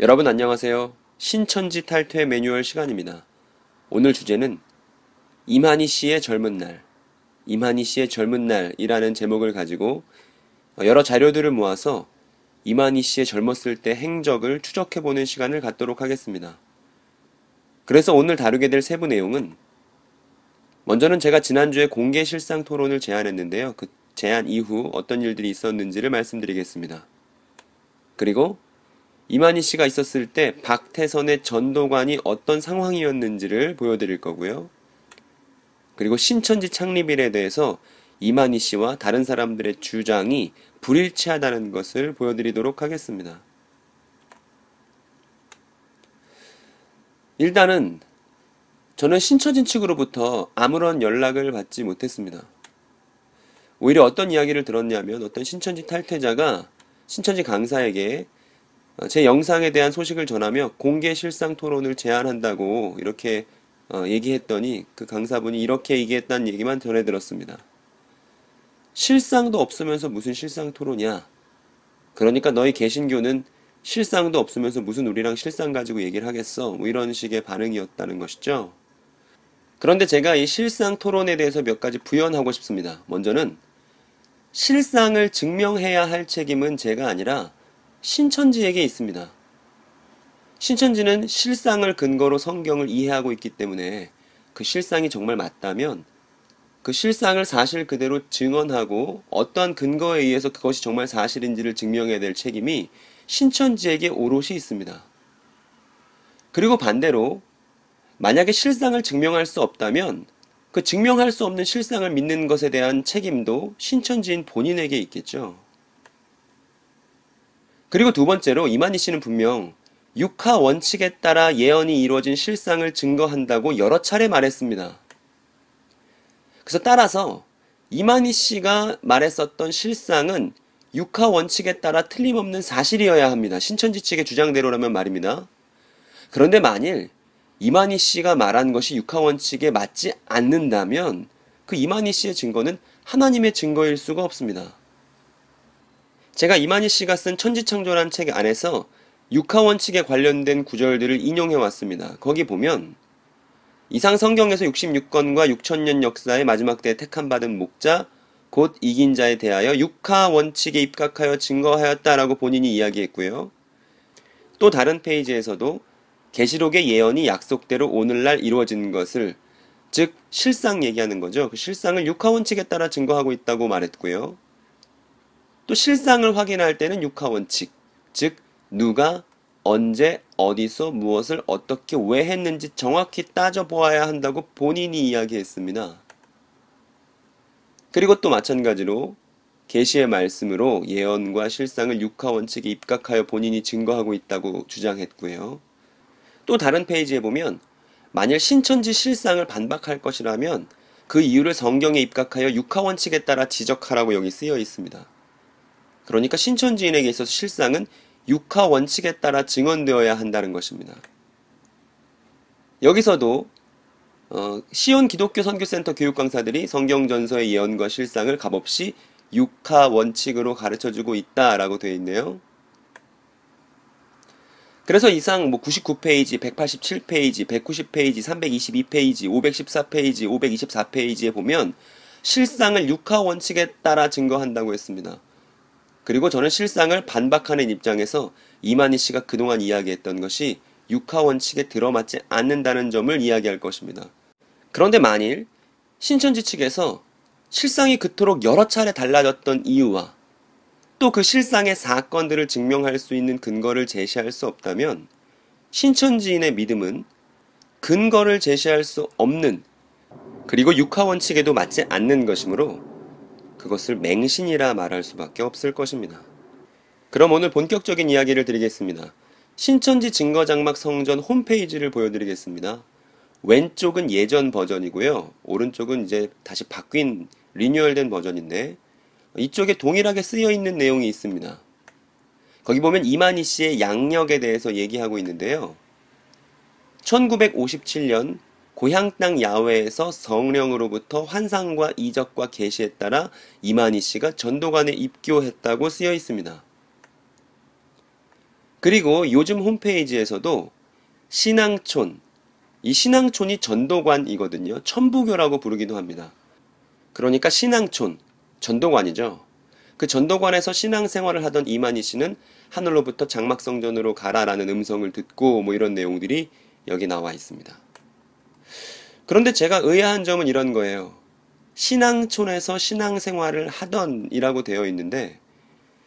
여러분 안녕하세요. 신천지 탈퇴 매뉴얼 시간입니다. 오늘 주제는 이만희 씨의 젊은 날, 이만희 씨의 젊은 날이라는 제목을 가지고 여러 자료들을 모아서 이만희 씨의 젊었을 때 행적을 추적해보는 시간을 갖도록 하겠습니다. 그래서 오늘 다루게 될 세부 내용은 먼저는 제가 지난주에 공개 실상 토론을 제안했는데요. 그 제안 이후 어떤 일들이 있었는지를 말씀드리겠습니다. 그리고 이만희 씨가 있었을 때 박태선의 전도관이 어떤 상황이었는지를 보여드릴 거고요. 그리고 신천지 창립일에 대해서 이만희 씨와 다른 사람들의 주장이 불일치하다는 것을 보여드리도록 하겠습니다. 일단은 저는 신천지 측으로부터 아무런 연락을 받지 못했습니다. 오히려 어떤 이야기를 들었냐면 어떤 신천지 탈퇴자가 신천지 강사에게 어, 제 영상에 대한 소식을 전하며 공개 실상 토론을 제안한다고 이렇게 어, 얘기했더니 그 강사분이 이렇게 얘기했다는 얘기만 전해 들었습니다. 실상도 없으면서 무슨 실상 토론이야? 그러니까 너희 개신교는 실상도 없으면서 무슨 우리랑 실상 가지고 얘기를 하겠어? 뭐 이런 식의 반응이었다는 것이죠. 그런데 제가 이 실상 토론에 대해서 몇 가지 부연하고 싶습니다. 먼저는 실상을 증명해야 할 책임은 제가 아니라 신천지에게 있습니다. 신천지는 실상을 근거로 성경을 이해하고 있기 때문에 그 실상이 정말 맞다면 그 실상을 사실 그대로 증언하고 어떠한 근거에 의해서 그것이 정말 사실인지를 증명해야 될 책임이 신천지에게 오롯이 있습니다. 그리고 반대로 만약에 실상을 증명할 수 없다면 그 증명할 수 없는 실상을 믿는 것에 대한 책임도 신천지인 본인에게 있겠죠. 그리고 두 번째로 이만희 씨는 분명 육하 원칙에 따라 예언이 이루어진 실상을 증거한다고 여러 차례 말했습니다. 그래서 따라서 이만희 씨가 말했었던 실상은 육하 원칙에 따라 틀림없는 사실이어야 합니다. 신천지 측의 주장대로라면 말입니다. 그런데 만일 이만희 씨가 말한 것이 육하 원칙에 맞지 않는다면 그 이만희 씨의 증거는 하나님의 증거일 수가 없습니다. 제가 이만희 씨가 쓴 천지창조란 책 안에서 육하원칙에 관련된 구절들을 인용해 왔습니다. 거기 보면 이상 성경에서 66권과 6천년 역사의 마지막 때 택함 받은 목자 곧 이긴 자에 대하여 육하 원칙에 입각하여 증거하였다라고 본인이 이야기했고요. 또 다른 페이지에서도 계시록의 예언이 약속대로 오늘날 이루어진 것을 즉 실상 얘기하는 거죠. 그 실상을 육하 원칙에 따라 증거하고 있다고 말했고요. 또 실상을 확인할 때는 육하원칙, 즉 누가 언제 어디서 무엇을 어떻게 왜 했는지 정확히 따져보아야 한다고 본인이 이야기했습니다. 그리고 또 마찬가지로 계시의 말씀으로 예언과 실상을 육하 원칙에 입각하여 본인이 증거하고 있다고 주장했고요. 또 다른 페이지에 보면 만일 신천지 실상을 반박할 것이라면 그 이유를 성경에 입각하여 육하 원칙에 따라 지적하라고 여기 쓰여 있습니다. 그러니까 신천지인에게 있어서 실상은 육하 원칙에 따라 증언되어야 한다는 것입니다. 여기서도 어, 시온 기독교 선교센터 교육 강사들이 성경 전서의 예언과 실상을 값없이 육하 원칙으로 가르쳐주고 있다라고 되어 있네요. 그래서 이상 뭐 99페이지, 187페이지, 190페이지, 322페이지, 514페이지, 524페이지에 보면 실상을 육하 원칙에 따라 증거한다고 했습니다. 그리고 저는 실상을 반박하는 입장에서 이만희 씨가 그동안 이야기했던 것이 육하 원칙에 들어맞지 않는다는 점을 이야기할 것입니다. 그런데 만일 신천지 측에서 실상이 그토록 여러 차례 달라졌던 이유와 또 그 실상의 사건들을 증명할 수 있는 근거를 제시할 수 없다면 신천지인의 믿음은 근거를 제시할 수 없는 그리고 육하 원칙에도 맞지 않는 것이므로 그것을 맹신이라 말할 수밖에 없을 것입니다. 그럼 오늘 본격적인 이야기를 드리겠습니다. 신천지 증거장막 성전 홈페이지를 보여드리겠습니다. 왼쪽은 예전 버전이고요. 오른쪽은 이제 다시 바뀐 리뉴얼된 버전인데 이쪽에 동일하게 쓰여 있는 내용이 있습니다. 거기 보면 이만희 씨의 양력에 대해서 얘기하고 있는데요. 1957년 고향 땅 야외에서 성령으로부터 환상과 이적과 계시에 따라 이만희 씨가 전도관에 입교했다고 쓰여 있습니다. 그리고 요즘 홈페이지에서도 신앙촌 이 신앙촌이 전도관이거든요. 천부교라고 부르기도 합니다. 그러니까 신앙촌 전도관이죠. 그 전도관에서 신앙생활을 하던 이만희 씨는 하늘로부터 장막성전으로 가라라는 음성을 듣고 뭐 이런 내용들이 여기 나와 있습니다. 그런데 제가 의아한 점은 이런 거예요. 신앙촌에서 신앙생활을 하던이라고 되어 있는데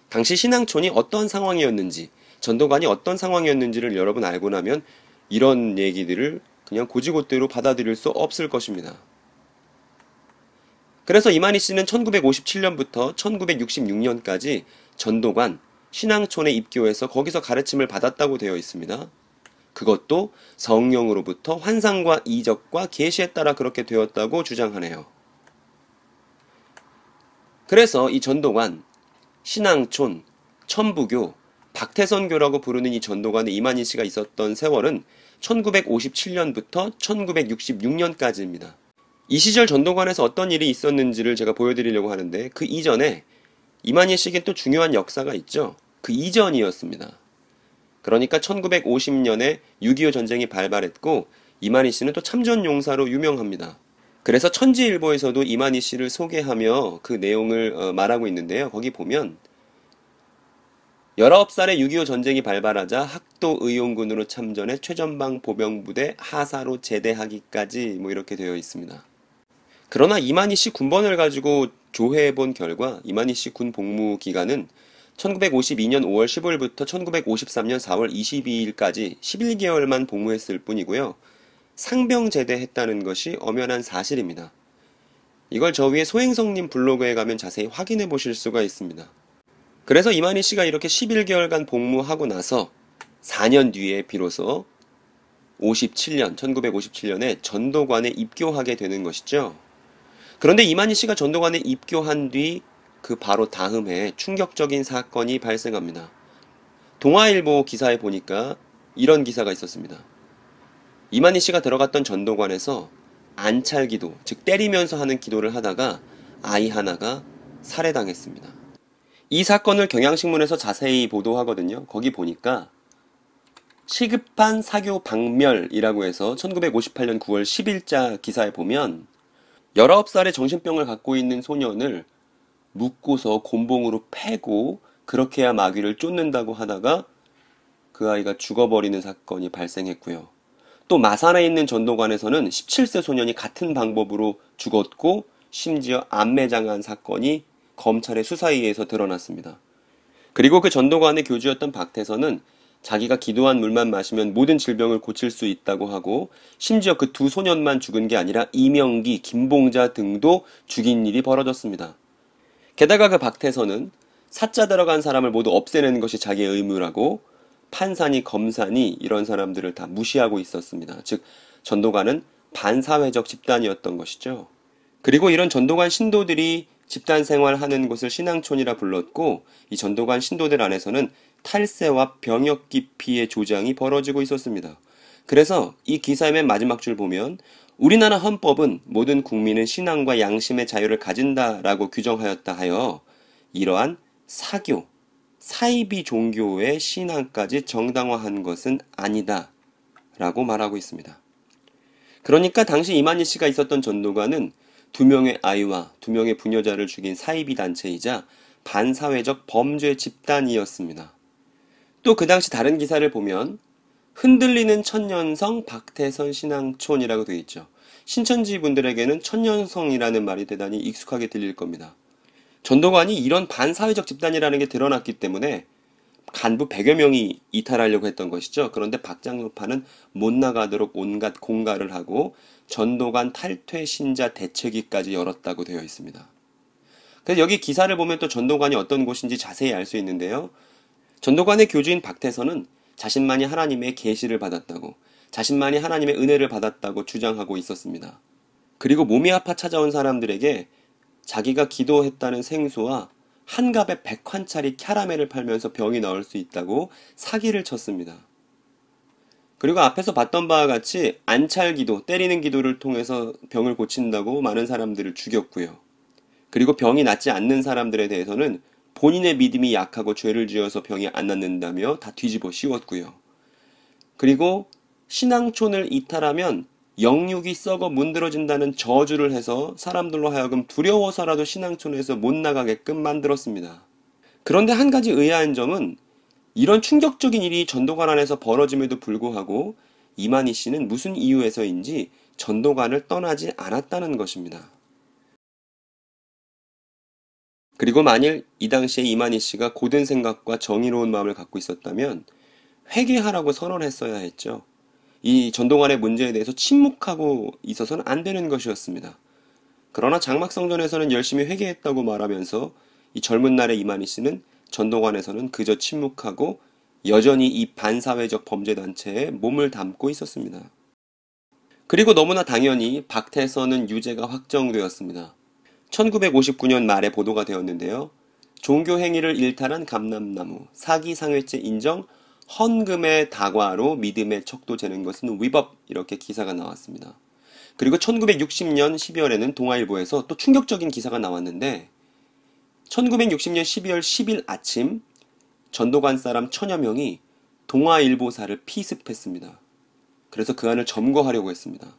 당시 신앙촌이 어떤 상황이었는지 전도관이 어떤 상황이었는지를 여러분 알고 나면 이런 얘기들을 그냥 고지고대로 받아들일 수 없을 것입니다. 그래서 이만희 씨는 1957년부터 1966년까지 전도관 신앙촌에 입교해서 거기서 가르침을 받았다고 되어 있습니다. 그것도 성령으로부터 환상과 이적과 계시에 따라 그렇게 되었다고 주장하네요. 그래서 이 전도관, 신앙촌, 천부교, 박태선교라고 부르는 이 전도관의 이만희 씨가 있었던 세월은 1957년부터 1966년까지입니다. 이 시절 전도관에서 어떤 일이 있었는지를 제가 보여드리려고 하는데 그 이전에 이만희 씨에게또 중요한 역사가 있죠. 그 이전이었습니다. 그러니까 1950년에 6.25 전쟁이 발발했고 이만희 씨는 또 참전 용사로 유명합니다. 그래서 천지일보에서도 이만희 씨를 소개하며 그 내용을 어, 말하고 있는데요. 거기 보면 19살에 6.25 전쟁이 발발하자 학도 의용군으로 참전해 최전방 보병부대 하사로 제대하기까지 뭐 이렇게 되어 있습니다. 그러나 이만희 씨 군번을 가지고 조회해 본 결과 이만희 씨 군 복무 기간은 1952년 5월 15일부터 1953년 4월 22일까지 11개월만 복무했을 뿐이고요. 상병 제대했다는 것이 엄연한 사실입니다. 이걸 저 위에 소행성님 블로그에 가면 자세히 확인해 보실 수가 있습니다. 그래서 이만희 씨가 이렇게 11개월간 복무하고 나서 4년 뒤에 비로소 57년, 1957년에 전도관에 입교하게 되는 것이죠. 그런데 이만희 씨가 전도관에 입교한 뒤그 바로 다음 해 충격적인 사건이 발생합니다. 동아일보 기사에 보니까 이런 기사가 있었습니다. 이만희 씨가 들어갔던 전도관에서 안찰 기도, 즉 때리면서 하는 기도를 하다가 아이 하나가 살해당했습니다. 이 사건을 경향신문에서 자세히 보도하거든요. 거기 보니까 시급한 사교 박멸이라고 해서 1958년 9월 10일자 기사에 보면 19살의 정신병을 갖고 있는 소년을 묶고서 곤봉으로 패고 그렇게 해야 마귀를 쫓는다고 하다가 그 아이가 죽어버리는 사건이 발생했고요. 또 마산에 있는 전도관에서는 17세 소년이 같은 방법으로 죽었고 심지어 암매장한 사건이 검찰의 수사에 의해서 드러났습니다. 그리고 그 전도관의 교주였던 박태선은 자기가 기도한 물만 마시면 모든 질병을 고칠 수 있다고 하고 심지어 그 두 소년만 죽은 게 아니라 이명기, 김봉자 등도 죽인 일이 벌어졌습니다. 게다가 그박태서는 사자 들어간 사람을 모두 없애는 것이 자기의 의무라고 판사니 검사니 이런 사람들을 다 무시하고 있었습니다. 즉 전도관은 반사회적 집단이었던 것이죠. 그리고 이런 전도관 신도들이 집단 생활하는 곳을 신앙촌이라 불렀고 이 전도관 신도들 안에서는 탈세와 병역 기피의 조장이 벌어지고 있었습니다. 그래서 이 기사의 맨 마지막 줄 보면 우리나라 헌법은 모든 국민은 신앙과 양심의 자유를 가진다라고 규정하였다 하여 이러한 사교, 사이비 종교의 신앙까지 정당화한 것은 아니다 라고 말하고 있습니다. 그러니까 당시 이만희 씨가 있었던 전도관은 두 명의 아이와 두 명의 부녀자를 죽인 사이비 단체이자 반사회적 범죄 집단이었습니다. 또 그 당시 다른 기사를 보면 흔들리는 천년성 박태선 신앙촌이라고 되어 있죠. 신천지 분들에게는 천년성이라는 말이 대단히 익숙하게 들릴 겁니다. 전도관이 이런 반사회적 집단이라는 게 드러났기 때문에 간부 100여 명이 이탈하려고 했던 것이죠. 그런데 박장로파는 못 나가도록 온갖 공갈을 하고 전도관 탈퇴 신자 대책위까지 열었다고 되어 있습니다. 그래서 여기 기사를 보면 또 전도관이 어떤 곳인지 자세히 알 수 있는데요. 전도관의 교주인 박태선은 자신만이 하나님의 계시를 받았다고 자신만이 하나님의 은혜를 받았다고 주장하고 있었습니다. 그리고 몸이 아파 찾아온 사람들에게 자기가 기도했다는 생수와 한갑에 백환짜리 캬라멜을 팔면서 병이 나올 수 있다고 사기를 쳤습니다. 그리고 앞에서 봤던 바와 같이 안찰 기도, 때리는 기도를 통해서 병을 고친다고 많은 사람들을 죽였고요. 그리고 병이 낫지 않는 사람들에 대해서는 본인의 믿음이 약하고 죄를 지어서 병이 안 낫는다며 다 뒤집어 씌웠고요. 그리고 신앙촌을 이탈하면 영육이 썩어 문드러진다는 저주를 해서 사람들로 하여금 두려워서라도 신앙촌에서 못 나가게끔 만들었습니다. 그런데 한 가지 의아한 점은 이런 충격적인 일이 전도관 안에서 벌어짐에도 불구하고 이만희 씨는 무슨 이유에서인지 전도관을 떠나지 않았다는 것입니다. 그리고 만일 이 당시에 이만희 씨가 고된 생각과 정의로운 마음을 갖고 있었다면 회개하라고 선언했어야 했죠. 이 전동안의 문제에 대해서 침묵하고 있어서는 안 되는 것이었습니다. 그러나 장막성전에서는 열심히 회개했다고 말하면서 이 젊은 날의 이만희 씨는 전동안에서는 그저 침묵하고 여전히 이 반사회적 범죄단체에 몸을 담고 있었습니다. 그리고 너무나 당연히 박태선은 유죄가 확정되었습니다. 1959년 말에 보도가 되었는데요. 종교 행위를 일탈한 감람나무, 사기 상해죄 인정, 헌금의 다과로 믿음의 척도 재는 것은 위법 이렇게 기사가 나왔습니다. 그리고 1960년 12월에는 동아일보에서 또 충격적인 기사가 나왔는데 1960년 12월 10일 아침 전도관 사람 천여 명이 동아일보사를 피습했습니다. 그래서 그 안을 점거하려고 했습니다.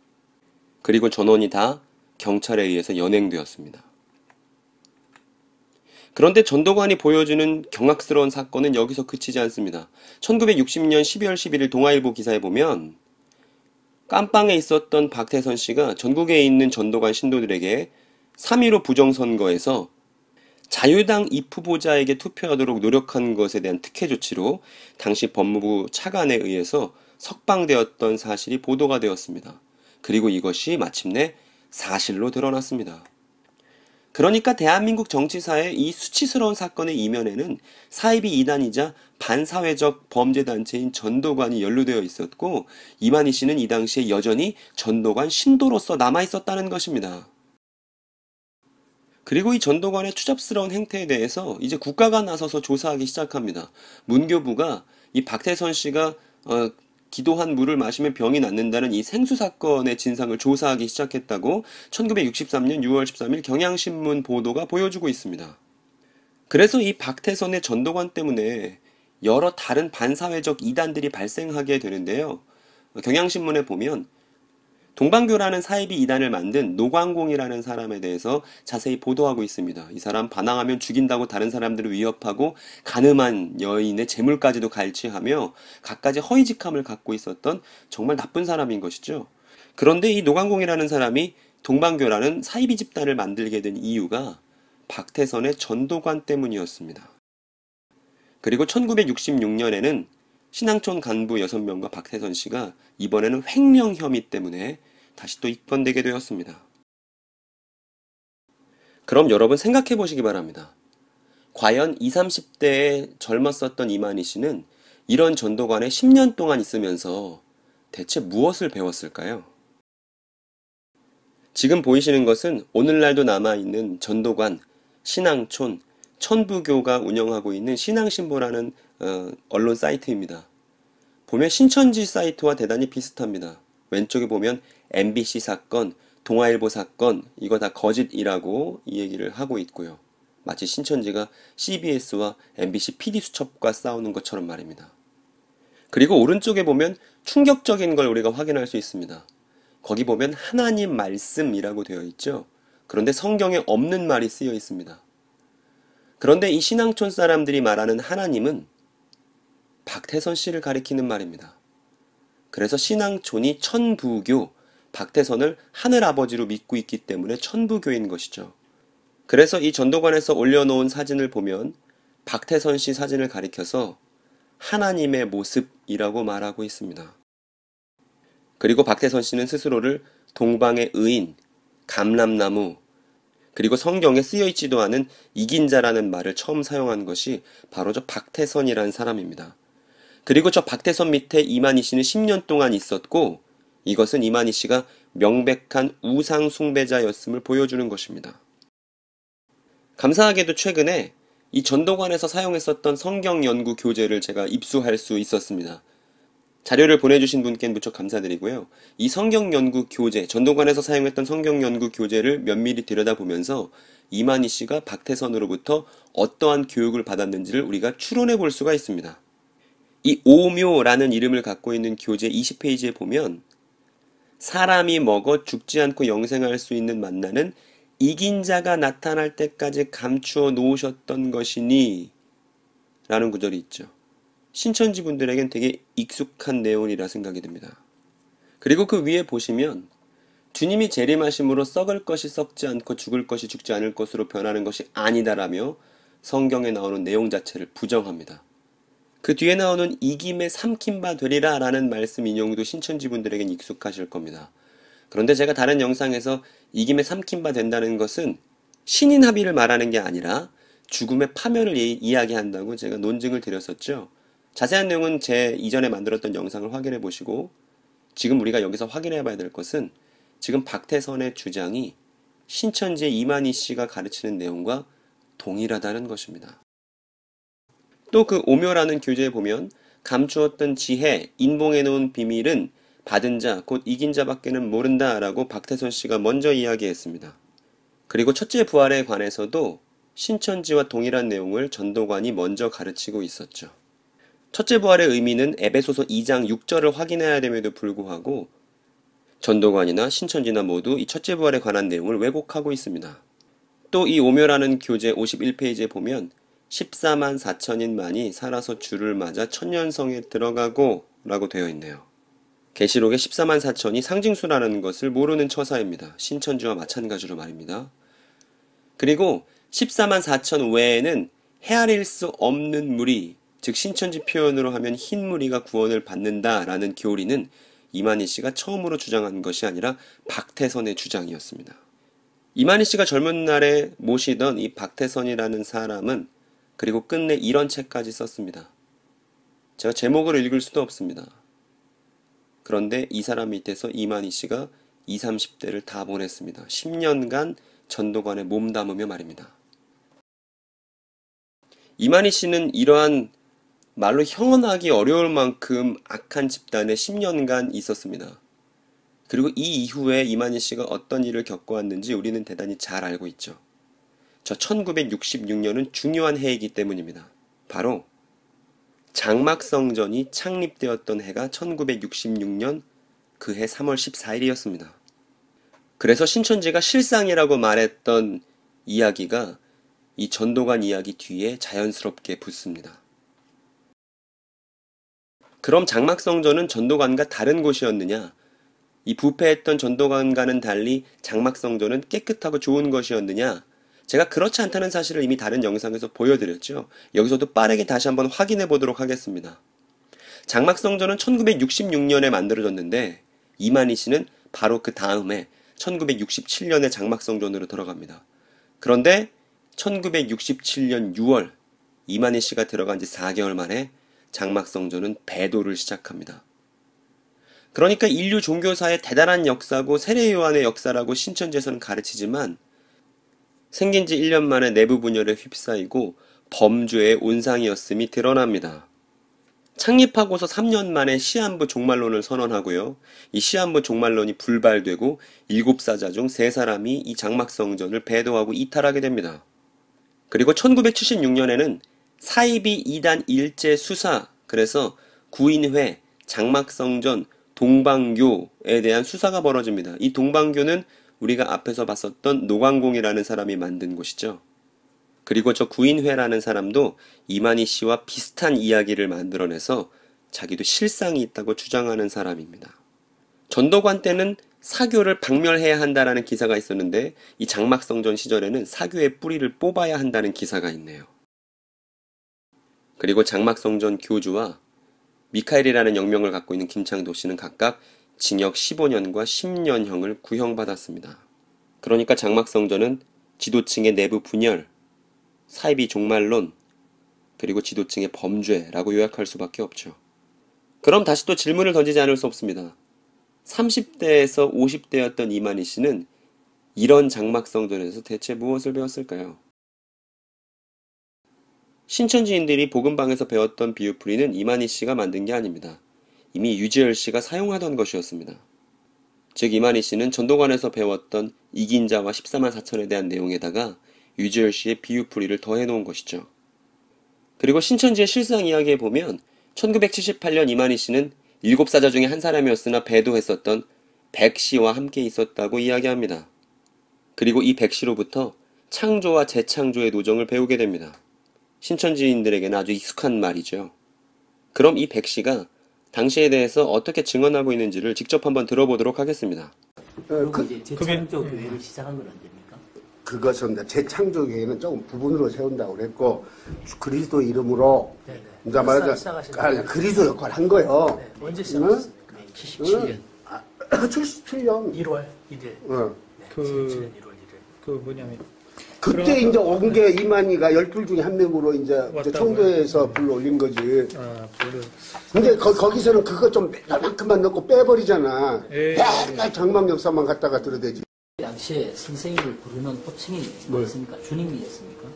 그리고 전원이 다 경찰에 의해서 연행되었습니다. 그런데 전도관이 보여주는 경악스러운 사건은 여기서 그치지 않습니다. 1960년 12월 11일 동아일보 기사에 보면 깜빵에 있었던 박태선 씨가 전국에 있는 전도관 신도들에게 3.15 부정선거에서 자유당 입후보자에게 투표하도록 노력한 것에 대한 특혜 조치로 당시 법무부 차관에 의해서 석방되었던 사실이 보도가 되었습니다. 그리고 이것이 마침내 사실로 드러났습니다. 그러니까 대한민국 정치사의 이 수치스러운 사건의 이면에는 사이비 이단이자 반사회적 범죄단체인 전도관이 연루되어 있었고 이만희 씨는 이 당시에 여전히 전도관 신도로서 남아 있었다는 것입니다. 그리고 이 전도관의 추잡스러운 행태에 대해서 이제 국가가 나서서 조사하기 시작합니다. 문교부가 이 박태선 씨가 어, 기도한 물을 마시면 병이 낫는다는 이 생수 사건의 진상을 조사하기 시작했다고 1963년 6월 13일 경향신문 보도가 보여주고 있습니다. 그래서 이 박태선의 전도관 때문에 여러 다른 반사회적 이단들이 발생하게 되는데요. 경향신문에 보면 동방교라는 사이비 이단을 만든 노광공이라는 사람에 대해서 자세히 보도하고 있습니다. 이 사람 반항하면 죽인다고 다른 사람들을 위협하고 가늠한 여인의 재물까지도 갈취하며 갖가지 허위직함을 갖고 있었던 정말 나쁜 사람인 것이죠. 그런데 이 노광공이라는 사람이 동방교라는 사이비 집단을 만들게 된 이유가 박태선의 전도관 때문이었습니다. 그리고 1966년에는 신앙촌 간부 6명과 박태선 씨가 이번에는 횡령 혐의 때문에 다시 또 입건되게 되었습니다. 그럼 여러분 생각해 보시기 바랍니다. 과연 20, 30대에 젊었었던 이만희 씨는 이런 전도관에 10년 동안 있으면서 대체 무엇을 배웠을까요? 지금 보이시는 것은 오늘날도 남아있는 전도관, 신앙촌, 천부교가 운영하고 있는 신앙신보라는 어, 언론 사이트입니다. 보면 신천지 사이트와 대단히 비슷합니다. 왼쪽에 보면 MBC 사건, 동아일보 사건 이거 다 거짓이라고 이 얘기를 하고 있고요. 마치 신천지가 CBS와 MBC PD 수첩과 싸우는 것처럼 말입니다. 그리고 오른쪽에 보면 충격적인 걸 우리가 확인할 수 있습니다. 거기 보면 하나님 말씀이라고 되어 있죠. 그런데 성경에 없는 말이 쓰여 있습니다. 그런데 이 신앙촌 사람들이 말하는 하나님은 박태선 씨를 가리키는 말입니다. 그래서 신앙촌이 천부교, 박태선을 하늘아버지로 믿고 있기 때문에 천부교인 것이죠. 그래서 이 전도관에서 올려놓은 사진을 보면 박태선 씨 사진을 가리켜서 하나님의 모습이라고 말하고 있습니다. 그리고 박태선 씨는 스스로를 동방의 의인, 감람나무, 그리고 성경에 쓰여있지도 않은 이긴자라는 말을 처음 사용한 것이 바로 저 박태선이라는 사람입니다. 그리고 저 박태선 밑에 이만희 씨는 10년 동안 있었고 이것은 이만희 씨가 명백한 우상 숭배자였음을 보여주는 것입니다. 감사하게도 최근에 이 전도관에서 사용했었던 성경 연구 교재를 제가 입수할 수 있었습니다. 자료를 보내주신 분께 는 무척 감사드리고요. 이 성경 연구 교재, 전도관에서 사용했던 성경 연구 교재를 면밀히 들여다보면서 이만희 씨가 박태선으로부터 어떠한 교육을 받았는지를 우리가 추론해 볼 수가 있습니다. 이 오묘라는 이름을 갖고 있는 교재 20페이지에 보면 사람이 먹어 죽지 않고 영생할 수 있는 만나는 이긴 자가 나타날 때까지 감추어 놓으셨던 것이니 라는 구절이 있죠. 신천지 분들에겐 되게 익숙한 내용이라 생각이 듭니다. 그리고 그 위에 보시면 주님이 재림하심으로 썩을 것이 썩지 않고 죽을 것이 죽지 않을 것으로 변하는 것이 아니다라며 성경에 나오는 내용 자체를 부정합니다. 그 뒤에 나오는 이김에 삼킨 바 되리라 라는 말씀 인용도 신천지 분들에겐 익숙하실 겁니다. 그런데 제가 다른 영상에서 이김에 삼킨 바 된다는 것은 신인 합의를 말하는 게 아니라 죽음의 파멸을 이야기한다고 제가 논증을 드렸었죠. 자세한 내용은 제 이전에 만들었던 영상을 확인해 보시고 지금 우리가 여기서 확인해 봐야 될 것은 지금 박태선의 주장이 신천지의 이만희 씨가 가르치는 내용과 동일하다는 것입니다. 또그 오묘라는 교재에 보면 감추었던 지혜, 인봉해놓은 비밀은 받은 자, 곧 이긴 자밖에는 모른다 라고 박태선 씨가 먼저 이야기했습니다. 그리고 첫째 부활에 관해서도 신천지와 동일한 내용을 전도관이 먼저 가르치고 있었죠. 첫째 부활의 의미는 에베소서 2장 6절을 확인해야 됨에도 불구하고 전도관이나 신천지나 모두 이 첫째 부활에 관한 내용을 왜곡하고 있습니다. 또 이 오묘라는 교재 51페이지에 보면 14만 4천인만이 살아서 줄을 맞아 천년성에 들어가고 라고 되어 있네요. 계시록의 14만 4천이 상징수라는 것을 모르는 처사입니다. 신천지와 마찬가지로 말입니다. 그리고 14만 4천 외에는 헤아릴 수 없는 무리, 즉 신천지 표현으로 하면 흰 무리가 구원을 받는다라는 교리는 이만희 씨가 처음으로 주장한 것이 아니라 박태선의 주장이었습니다. 이만희 씨가 젊은 날에 모시던 이 박태선이라는 사람은 그리고 끝내 이런 책까지 썼습니다. 제가 제목을 읽을 수도 없습니다. 그런데 이 사람 밑에서 이만희 씨가 20, 30대를 다 보냈습니다. 10년간 전도관에 몸 담으며 말입니다. 이만희 씨는 이러한 말로 형언하기 어려울 만큼 악한 집단에 10년간 있었습니다. 그리고 이 이후에 이만희 씨가 어떤 일을 겪어왔는지 우리는 대단히 잘 알고 있죠. 저 1966년은 중요한 해이기 때문입니다. 바로 장막성전이 창립되었던 해가 1966년 그 해 3월 14일이었습니다. 그래서 신천지가 실상이라고 말했던 이야기가 이 전도관 이야기 뒤에 자연스럽게 붙습니다. 그럼 장막성전은 전도관과 다른 곳이었느냐? 이 부패했던 전도관과는 달리 장막성전은 깨끗하고 좋은 것이었느냐? 제가 그렇지 않다는 사실을 이미 다른 영상에서 보여드렸죠. 여기서도 빠르게 다시 한번 확인해 보도록 하겠습니다. 장막성전은 1966년에 만들어졌는데 이만희 씨는 바로 그 다음에 1967년에 장막성전으로 들어갑니다. 그런데 1967년 6월 이만희 씨가 들어간 지 4개월 만에 장막성전은 배도를 시작합니다. 그러니까 인류 종교사의 대단한 역사고 세례요한의 역사라고 신천지에서는 가르치지만 생긴 지 1년 만에 내부 분열에 휩싸이고 범죄의 온상이었음이 드러납니다. 창립하고서 3년 만에 시한부 종말론을 선언하고요. 이 시한부 종말론이 불발되고 일곱 사자 중 세 사람이 이 장막성전을 배도하고 이탈하게 됩니다. 그리고 1976년에는 사이비 이단 일제 수사, 그래서 구인회, 장막성전, 동방교에 대한 수사가 벌어집니다. 이 동방교는 우리가 앞에서 봤었던 노광공이라는 사람이 만든 곳이죠. 그리고 저 구인회라는 사람도 이만희 씨와 비슷한 이야기를 만들어내서 자기도 실상이 있다고 주장하는 사람입니다. 전도관 때는 사교를 박멸해야 한다라는 기사가 있었는데 이 장막성전 시절에는 사교의 뿌리를 뽑아야 한다는 기사가 있네요. 그리고 장막성전 교주와 미카엘이라는 영명을 갖고 있는 김창도 씨는 각각 징역 15년과 10년형을 구형받았습니다. 그러니까 장막성전은 지도층의 내부 분열, 사이비 종말론, 그리고 지도층의 범죄라고 요약할 수밖에 없죠. 그럼 다시 또 질문을 던지지 않을 수 없습니다. 30대에서 50대였던 이만희 씨는 이런 장막성전에서 대체 무엇을 배웠을까요? 신천지인들이 복음방에서 배웠던 비유풀이는 이만희 씨가 만든 게 아닙니다. 이미 유지열 씨가 사용하던 것이었습니다. 즉 이만희 씨는 전도관에서 배웠던 이긴자와 14만 4천에 대한 내용에다가 유지열 씨의 비유풀이를 더해놓은 것이죠. 그리고 신천지의 실상 이야기에 보면 1978년 이만희 씨는 일곱 사자 중에 한 사람이었으나 배도했었던 백 씨와 함께 있었다고 이야기합니다. 그리고 이 백 씨로부터 창조와 재창조의 노정을 배우게 됩니다. 신천지인들에게는 아주 익숙한 말이죠. 그럼 이 백 씨가 당시에 대해서 어떻게 증언하고 있는지를 직접 한번 들어보도록 하겠습니다. 어, 그 재창조 그게, 교회를 시작한 건 언제입니까? 그것은 재창조 교회는 조금 부분으로 세운다고 그랬고 그리스도 이름으로 네네. 네. 이제 말하자 그 아, 그리스도 역할을 한 거예요. 네. 언제 시작했습니 응? 77년. 77년 1월 1일. 응. 네, 그, 77년 1월 1일. 그 뭐냐면 그때 이제 뭐, 온게 네. 이만희가 열둘 중에 한 명으로 이제, 청도에서 불러 올린 거지. 아, 불을. 근데 거, 거기서는 그거 좀 나만큼만 넣고 빼버리잖아. 예, 예. 맨날 장막 역사만 갖다가 들어대지. 당시에 선생님을 부르는 호칭이 뭐였습니까? 주님이었습니까?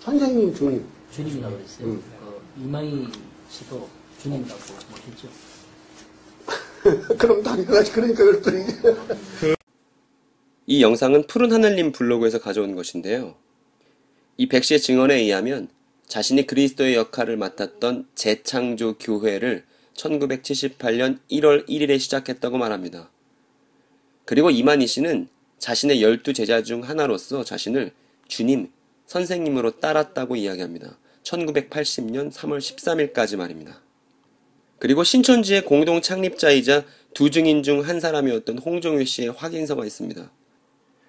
선생님 주님. 주님이라고 그랬어요. 음. 어, 이만희 씨도 주님이라고 모셨죠. 그럼 당연하지. 그러니까 열둘이. 그... 이 영상은 푸른 하늘님 블로그에서 가져온 것인데요. 이 백 씨의 증언에 의하면 자신이 그리스도의 역할을 맡았던 재창조 교회를 1978년 1월 1일에 시작했다고 말합니다. 그리고 이만희 씨는 자신의 열두 제자 중 하나로서 자신을 주님, 선생님으로 따랐다고 이야기합니다. 1980년 3월 13일까지 말입니다. 그리고 신천지의 공동 창립자이자 두 증인 중 한 사람이었던 홍종유 씨의 확인서가 있습니다.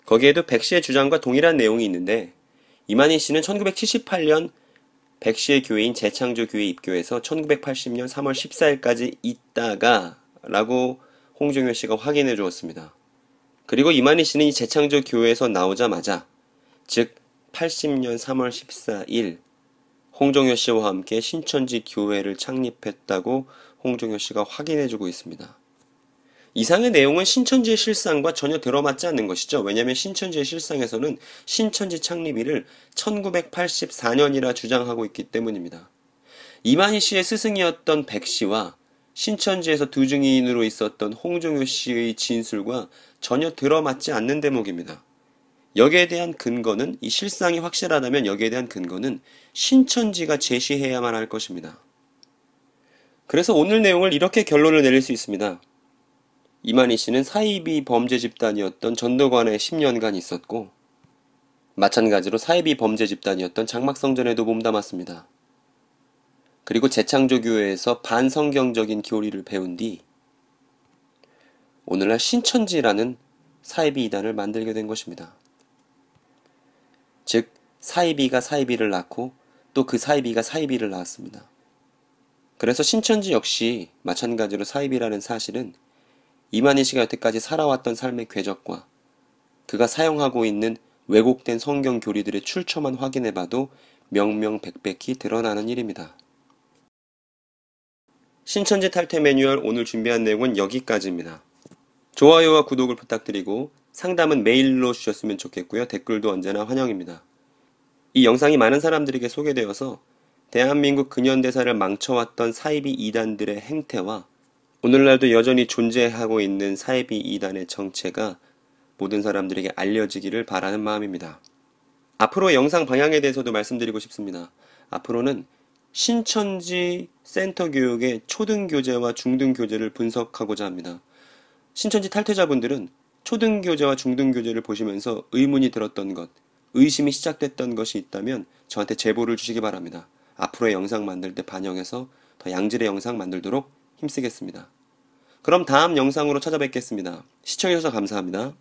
거기에도 백 씨의 주장과 동일한 내용이 있는데 이만희 씨는 1978년 백 씨의 교회인 재창조 교회 입교해서 1980년 3월 14일까지 있다가 라고 홍종효 씨가 확인해 주었습니다. 그리고 이만희 씨는 이 재창조 교회에서 나오자마자 즉 80년 3월 14일 홍종효 씨와 함께 신천지 교회를 창립했다고 홍종효 씨가 확인해 주고 있습니다. 이상의 내용은 신천지의 실상과 전혀 들어맞지 않는 것이죠. 왜냐하면 신천지의 실상에서는 신천지 창립일을 1984년이라 주장하고 있기 때문입니다. 이만희 씨의 스승이었던 백 씨와 신천지에서 두 증인으로 있었던 홍종효 씨의 진술과 전혀 들어맞지 않는 대목입니다. 여기에 대한 근거는 이 실상이 확실하다면 여기에 대한 근거는 신천지가 제시해야만 할 것입니다. 그래서 오늘 내용을 이렇게 결론을 내릴 수 있습니다. 이만희 씨는 사이비 범죄 집단이었던 전도관에 10년간 있었고 마찬가지로 사이비 범죄 집단이었던 장막성전에도 몸담았습니다. 그리고 재창조 교회에서 반성경적인 교리를 배운 뒤 오늘날 신천지라는 사이비 이단을 만들게 된 것입니다. 즉 사이비가 사이비를 낳고 또 그 사이비가 사이비를 낳았습니다. 그래서 신천지 역시 마찬가지로 사이비라는 사실은 이만희 씨가 여태까지 살아왔던 삶의 궤적과 그가 사용하고 있는 왜곡된 성경 교리들의 출처만 확인해봐도 명명백백히 드러나는 일입니다. 신천지 탈퇴 매뉴얼 오늘 준비한 내용은 여기까지입니다. 좋아요와 구독을 부탁드리고 상담은 메일로 주셨으면 좋겠고요. 댓글도 언제나 환영입니다. 이 영상이 많은 사람들에게 소개되어서 대한민국 근현대사를 망쳐왔던 사이비 이단들의 행태와 오늘날도 여전히 존재하고 있는 사이비 이단의 정체가 모든 사람들에게 알려지기를 바라는 마음입니다. 앞으로 영상 방향에 대해서도 말씀드리고 싶습니다. 앞으로는 신천지 센터 교육의 초등교재와 중등교재를 분석하고자 합니다. 신천지 탈퇴자분들은 초등교재와 중등교재를 보시면서 의문이 들었던 것, 의심이 시작됐던 것이 있다면 저한테 제보를 주시기 바랍니다. 앞으로의 영상 만들 때 반영해서 더 양질의 영상 만들도록 힘쓰겠습니다. 그럼 다음 영상으로 찾아뵙겠습니다. 시청해주셔서 감사합니다.